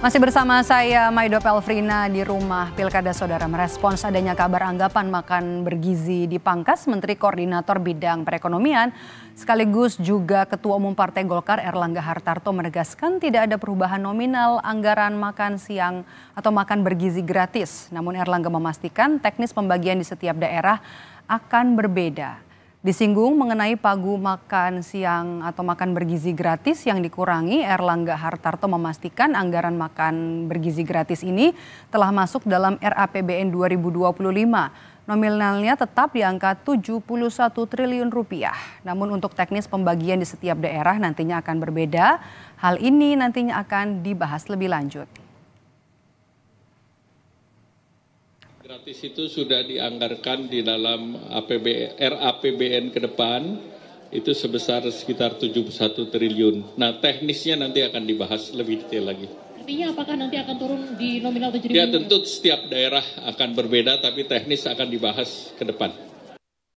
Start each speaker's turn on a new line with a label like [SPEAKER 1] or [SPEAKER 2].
[SPEAKER 1] Masih bersama saya Maido Pelfrina di rumah Pilkada Saudara merespons adanya kabar anggapan makan bergizi di pangkas Menteri Koordinator Bidang Perekonomian sekaligus juga Ketua Umum Partai Golkar Erlangga Hartarto menegaskan tidak ada perubahan nominal anggaran makan siang atau makan bergizi gratis. Namun Erlangga memastikan teknis pembagian di setiap daerah akan berbeda. Disinggung mengenai pagu makan siang atau makan bergizi gratis yang dikurangi, Erlangga Hartarto memastikan anggaran makan bergizi gratis ini telah masuk dalam RAPBN 2025. Nominalnya tetap di angka 71 triliun rupiah. Namun untuk teknis pembagian di setiap daerah nantinya akan berbeda. Hal ini nantinya akan dibahas lebih lanjut.
[SPEAKER 2] gratis itu sudah dianggarkan di dalam APB RAPBN ke depan itu sebesar sekitar 71 triliun. Nah teknisnya nanti akan dibahas lebih detail lagi.
[SPEAKER 1] Artinya apakah nanti akan turun di nominal 7 ya, triliun? Ya tentu
[SPEAKER 2] setiap daerah akan berbeda tapi teknis akan dibahas ke depan.